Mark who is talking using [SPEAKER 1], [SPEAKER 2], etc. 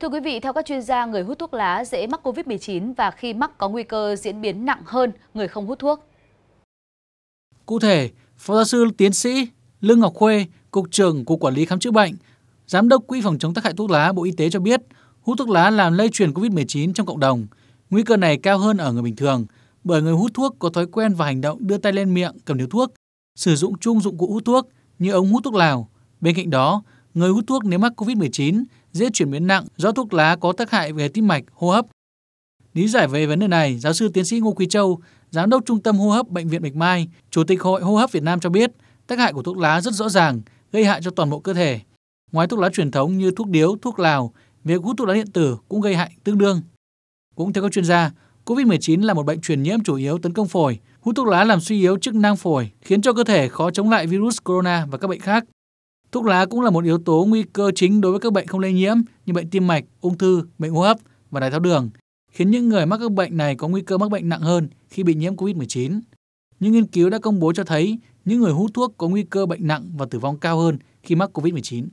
[SPEAKER 1] Thưa quý vị, theo các chuyên gia, người hút thuốc lá dễ mắc COVID-19 và khi mắc có nguy cơ diễn biến nặng hơn người không hút thuốc. Cụ thể, Phó giáo sư tiến sĩ Lương Ngọc Khuê, Cục trưởng Cục Quản lý Khám chữa bệnh, Giám đốc Quỹ phòng chống tác hại thuốc lá Bộ Y tế cho biết, hút thuốc lá làm lây truyền COVID-19 trong cộng đồng. Nguy cơ này cao hơn ở người bình thường bởi người hút thuốc có thói quen và hành động đưa tay lên miệng cầm điếu thuốc, sử dụng chung dụng cụ hút thuốc như ống hút thuốc lào. Bên cạnh đó, Người hút thuốc nếu mắc COVID-19 dễ chuyển biến nặng do thuốc lá có tác hại về tim mạch, hô hấp. Lý giải về vấn đề này, giáo sư tiến sĩ Ngô Quý Châu, giám đốc Trung tâm Hô hấp Bệnh viện Bạch Mai, Chủ tịch Hội Hô hấp Việt Nam cho biết, tác hại của thuốc lá rất rõ ràng, gây hại cho toàn bộ cơ thể. Ngoài thuốc lá truyền thống như thuốc điếu, thuốc lào, việc hút thuốc lá điện tử cũng gây hại tương đương. Cũng theo các chuyên gia, COVID-19 là một bệnh truyền nhiễm chủ yếu tấn công phổi. Hút thuốc lá làm suy yếu chức năng phổi, khiến cho cơ thể khó chống lại virus corona và các bệnh khác. Thuốc lá cũng là một yếu tố nguy cơ chính đối với các bệnh không lây nhiễm như bệnh tim mạch, ung thư, bệnh hô hấp và đái tháo đường, khiến những người mắc các bệnh này có nguy cơ mắc bệnh nặng hơn khi bị nhiễm COVID-19. Những nghiên cứu đã công bố cho thấy những người hút thuốc có nguy cơ bệnh nặng và tử vong cao hơn khi mắc COVID-19.